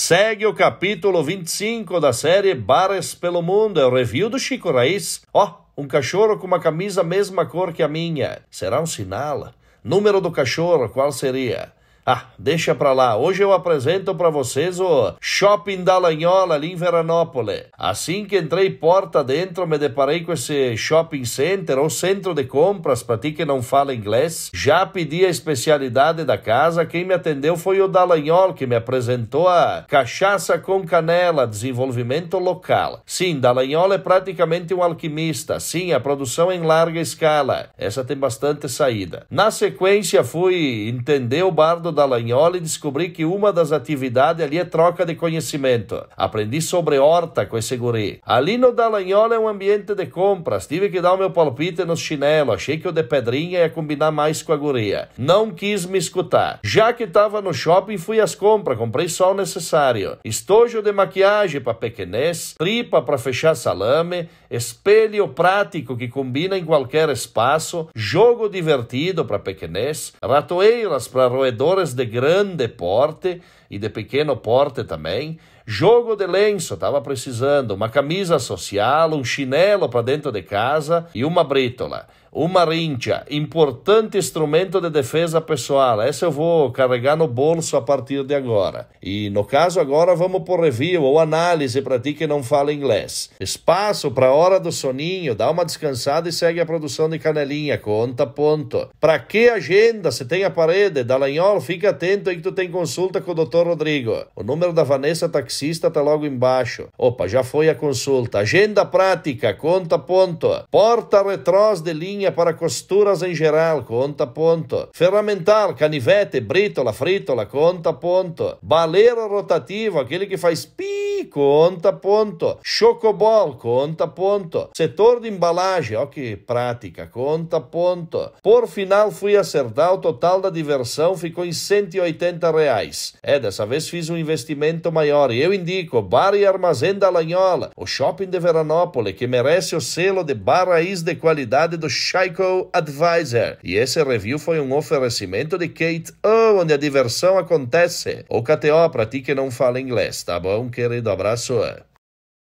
Segue o capítulo 25 da série Bares pelo Mundo, é o review do Chico Raiz. Ó, oh, um cachorro com uma camisa mesma cor que a minha. Será um sinal? Número do cachorro, qual seria? Ah, deixa pra lá. Hoje eu apresento para vocês o Shopping da Lanhola, ali em Veranópolis. Assim que entrei porta dentro, me deparei com esse shopping center ou centro de compras, pra ti que não fala inglês. Já pedi a especialidade da casa. Quem me atendeu foi o Dallagnol, que me apresentou a cachaça com canela, desenvolvimento local. Sim, Dallagnol é praticamente um alquimista. Sim, a produção é em larga escala. Essa tem bastante saída. Na sequência, fui entender o bar do Dallagnol e descobri que uma das atividades ali é troca de conhecimento. Aprendi sobre horta com esse guri. Ali no Dallagnol é um ambiente de compras. Tive que dar o meu palpite nos chinelos. Achei que o de pedrinha ia combinar mais com a guria. Não quis me escutar. Já que estava no shopping, fui às compras. Comprei só o necessário. Estojo de maquiagem para pequenez, tripa para fechar salame, espelho prático que combina em qualquer espaço, jogo divertido para pequenez, ratoeiras para roedor de grande porte e de pequeno porte também, Jogo de lenço, tava precisando. Uma camisa social, um chinelo para dentro de casa e uma brítola. Uma rincha, importante instrumento de defesa pessoal. Essa eu vou carregar no bolso a partir de agora. E no caso agora vamos por review ou análise para ti que não fala inglês. Espaço para hora do soninho, dá uma descansada e segue a produção de canelinha, conta ponto. Para que agenda? Se tem a parede, Dalanhol, fica atento aí que tu tem consulta com o Dr. Rodrigo. O número da Vanessa tá aqui taxista está logo embaixo. Opa, já foi a consulta. Agenda prática, conta ponto. Porta retrós de linha para costuras em geral, conta ponto. Ferramental, canivete, brítola, frítola, conta ponto. Baleira rotativa, aquele que faz pi conta ponto. Chocobol, conta ponto. Setor de embalagem, ó que prática, conta ponto. Por final, fui acertar, o total da diversão ficou em 180 reais. É, dessa vez fiz um investimento maior e eu indico Bar e Armazém da Lanhola, o shopping de Veranópolis, que merece o selo de bar raiz de qualidade do Chico Advisor. E esse review foi um oferecimento de Kate O, onde a diversão acontece. O KTO, pra ti que não fala inglês, tá bom, querido? abraço. É.